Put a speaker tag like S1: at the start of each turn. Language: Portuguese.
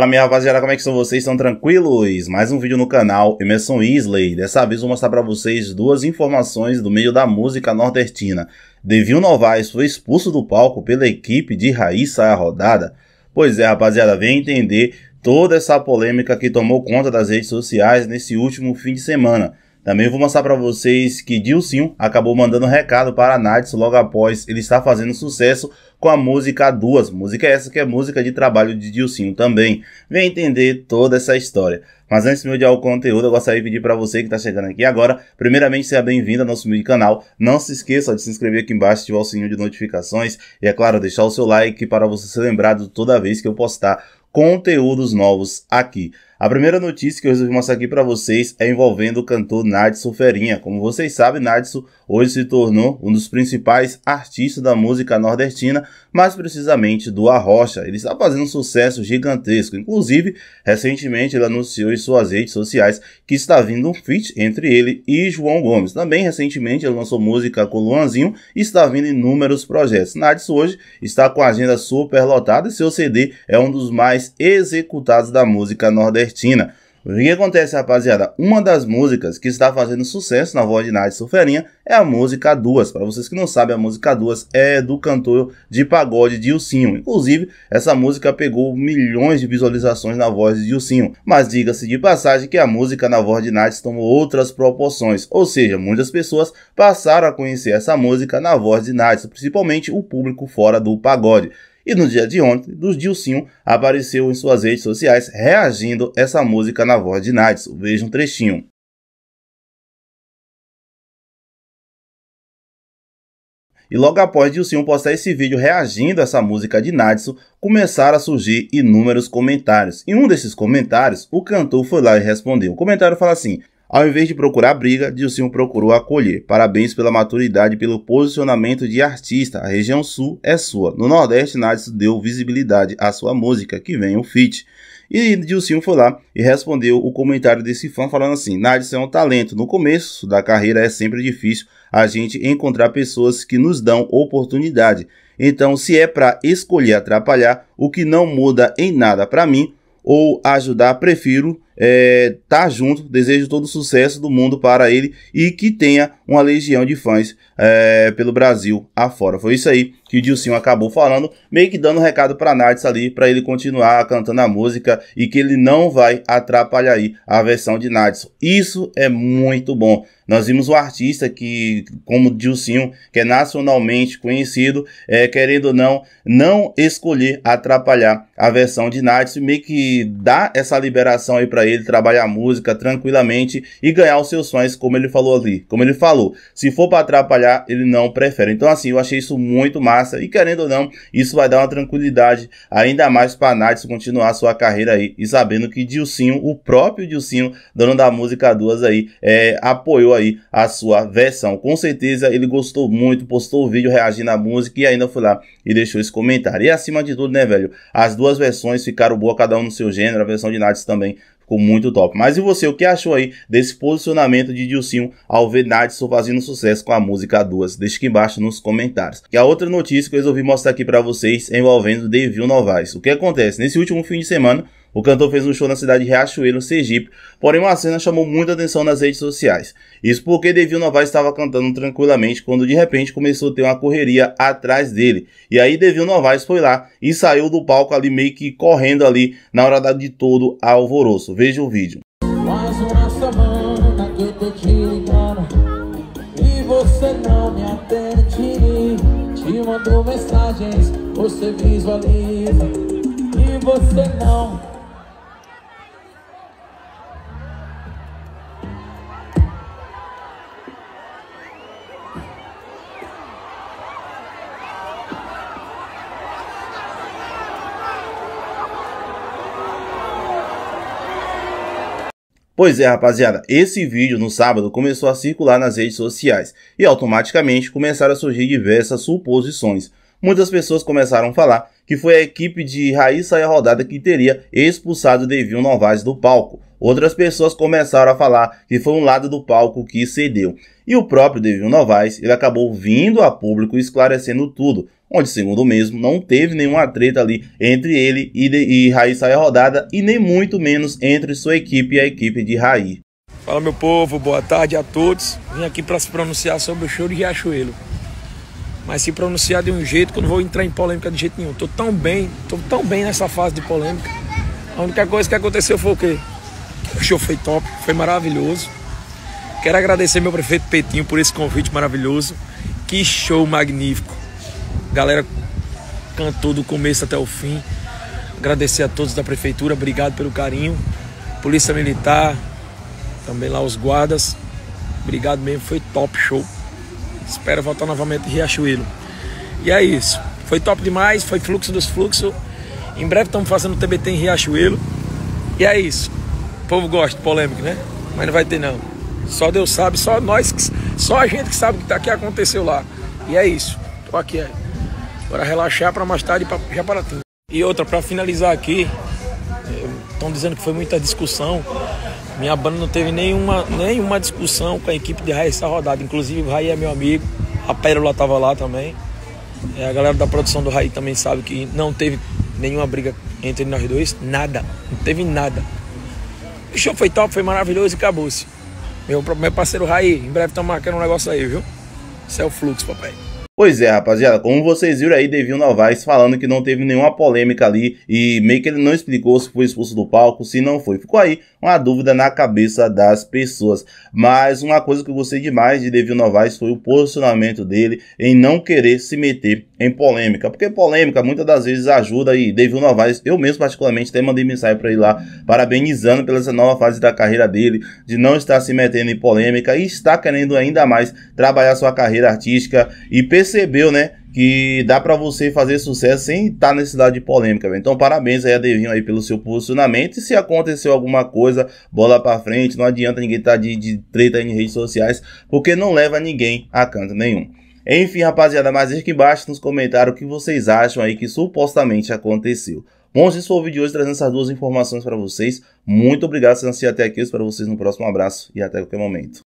S1: Fala minha rapaziada, como é que são vocês? Estão tranquilos? Mais um vídeo no canal Emerson Isley. Dessa vez vou mostrar para vocês duas informações do meio da música nordestina. Devil Novaes foi expulso do palco pela equipe de Raíssa a Rodada. Pois é, rapaziada, vem entender toda essa polêmica que tomou conta das redes sociais nesse último fim de semana. Também vou mostrar para vocês que Dilcinho acabou mandando recado para a Nats logo após ele estar fazendo sucesso com a música a duas. Música é essa que é música de trabalho de Dilcinho também. Vem entender toda essa história. Mas antes de me odiar o conteúdo, eu gostaria de pedir para você que está chegando aqui agora, primeiramente seja bem-vindo ao nosso vídeo canal. Não se esqueça de se inscrever aqui embaixo, ativar o sininho de notificações e, é claro, deixar o seu like para você ser lembrado toda vez que eu postar conteúdos novos aqui. A primeira notícia que eu resolvi mostrar aqui para vocês é envolvendo o cantor Nadson Ferinha. Como vocês sabem, Nadson hoje se tornou um dos principais artistas da música nordestina, mais precisamente do Arrocha. Ele está fazendo um sucesso gigantesco. Inclusive, recentemente ele anunciou em suas redes sociais que está vindo um feat entre ele e João Gomes. Também recentemente ele lançou música com Luanzinho e está vindo inúmeros projetos. Nadson hoje está com a agenda super lotada e seu CD é um dos mais executados da música nordestina nordestina. O que acontece, rapaziada? Uma das músicas que está fazendo sucesso na voz de Nath Surferinha é a música Duas. Para vocês que não sabem, a música Duas é do cantor de pagode Dilcinho. Inclusive, essa música pegou milhões de visualizações na voz de Dilcinho. Mas diga-se de passagem que a música na voz de Nath tomou outras proporções. Ou seja, muitas pessoas passaram a conhecer essa música na voz de Nath, principalmente o público fora do pagode. E no dia de ontem, dos Dilcinho apareceu em suas redes sociais reagindo essa música na voz de Nadson. Veja um trechinho. E logo após Dilcinho postar esse vídeo reagindo a essa música de Nadson, começaram a surgir inúmeros comentários. Em um desses comentários, o cantor foi lá e respondeu. O comentário fala assim: ao invés de procurar briga, Dilcinho procurou acolher. Parabéns pela maturidade e pelo posicionamento de artista. A região sul é sua. No Nordeste, Nadis deu visibilidade à sua música, que vem o feat. E Dilcinho foi lá e respondeu o comentário desse fã falando assim: Nadis é um talento. No começo da carreira é sempre difícil a gente encontrar pessoas que nos dão oportunidade. Então, se é para escolher atrapalhar, o que não muda em nada para mim ou ajudar, prefiro é, tá junto. Desejo todo o sucesso do mundo para ele e que tenha uma legião de fãs é, pelo Brasil afora. Foi isso aí que o Dilcinho acabou falando, meio que dando um recado para Nats ali, para ele continuar cantando a música e que ele não vai atrapalhar aí a versão de Nats. Isso é muito bom. Nós vimos um artista que, como Dilcinho, que é nacionalmente conhecido, é, querendo ou não, não escolher atrapalhar a versão de Nats e meio que dá essa liberação aí para para ele trabalhar música tranquilamente e ganhar os seus sonhos, como ele falou ali. Como ele falou, se for para atrapalhar, ele não prefere. Então, assim, eu achei isso muito massa e querendo ou não, isso vai dar uma tranquilidade ainda mais para Nats continuar sua carreira aí e sabendo que Dilcinho, o próprio Dilcinho, dono da música duas aí, é, apoiou aí a sua versão. Com certeza ele gostou muito, postou o vídeo reagindo à música e ainda foi lá e deixou esse comentário. E acima de tudo, né, velho, as duas versões ficaram boas, cada um no seu gênero, a versão de Nats também ficou muito top. Mas e você, o que achou aí desse posicionamento de Dilcinho ao ver Nadson fazendo sucesso com a música Duas? Deixa aqui embaixo nos comentários. E a outra notícia que eu resolvi mostrar aqui para vocês é envolvendo Devil Novaes. O que acontece? Nesse último fim de semana, o cantor fez um show na cidade de Riachuelo, Sergipe, porém uma cena chamou muita atenção nas redes sociais. Isso porque Devil Novaes estava cantando tranquilamente quando de repente começou a ter uma correria atrás dele. E aí Devil Novaes foi lá e saiu do palco ali meio que correndo ali na hora de todo alvoroço. Veja o vídeo.
S2: mensagens, você visualiza e você não
S1: Pois é, rapaziada, esse vídeo no sábado começou a circular nas redes sociais e automaticamente começaram a surgir diversas suposições. Muitas pessoas começaram a falar que foi a equipe de Raíssa e a rodada que teria expulsado Devinho Novaes do palco. Outras pessoas começaram a falar que foi um lado do palco que cedeu. E o próprio Devinho Novaes, ele acabou vindo a público esclarecendo tudo, onde, segundo mesmo, não teve nenhuma treta ali entre ele e, de, e Raí Saia Rodada
S2: e nem muito menos entre sua equipe e a equipe de Raí. Fala meu povo, boa tarde a todos. Vim aqui para se pronunciar sobre o show de Riachuelo. Mas se pronunciar de um jeito que eu não vou entrar em polêmica de jeito nenhum. Tô tão bem, tô tão bem nessa fase de polêmica. A única coisa que aconteceu foi o quê? O show foi top, foi maravilhoso. Quero agradecer meu prefeito Petinho por esse convite maravilhoso. Que show magnífico galera cantou do começo até o fim. Agradecer a todos da prefeitura, obrigado pelo carinho. Polícia Militar, também lá os guardas. Obrigado mesmo, foi top show. Espero voltar novamente em Riachuelo. E é isso. Foi top demais, foi fluxo dos fluxos. Em breve estamos fazendo TBT em Riachuelo. E é isso. O povo gosta de polêmica, né? Mas não vai ter não. Só Deus sabe, só nós, só a gente que sabe o que, está aqui aconteceu lá. E é isso. Tô aqui, é para relaxar para mais tarde para tudo E outra, para finalizar aqui, estão dizendo que foi muita discussão. Minha banda não teve nenhuma, nenhuma discussão com a equipe de Raí essa rodada. Inclusive, o Raí é meu amigo, a Pérola estava lá também. É, a galera da produção do Raí também sabe que não teve nenhuma briga entre nós dois, nada, não teve nada. O show foi top, foi maravilhoso e acabou-se. Meu, meu parceiro Raí, em breve estamos marcando um negócio aí, viu? esse é o fluxo, papai.
S1: Pois é, rapaziada, como vocês viram aí, Devinho Novaes falando que não teve nenhuma polêmica ali e meio que ele não explicou se foi expulso do palco, se não foi. Ficou aí uma dúvida na cabeça das pessoas. Mas uma coisa que eu gostei demais de Devinho Novaes foi o posicionamento dele em não querer se meter em polêmica, porque polêmica muitas das vezes ajuda e Devinho Novaes, eu mesmo particularmente até mandei mensagem para ele lá, parabenizando pela essa nova fase da carreira dele, de não estar se metendo em polêmica e está querendo ainda mais trabalhar sua carreira artística e perceber percebeu, né? Que dá para você fazer sucesso sem estar tá necessidade de polêmica, Então, parabéns aí, Adevinho, aí, pelo seu posicionamento. E se aconteceu alguma coisa, bola para frente. Não adianta ninguém estar tá de, de treta em redes sociais, porque não leva ninguém a canto nenhum. Enfim, rapaziada, mas deixa aqui embaixo nos comentários o que vocês acham aí que supostamente aconteceu. Bom, esse foi o vídeo de hoje trazendo essas duas informações para vocês. Muito obrigado por assistir até aqui. Eu espero vocês no próximo abraço e até qualquer momento.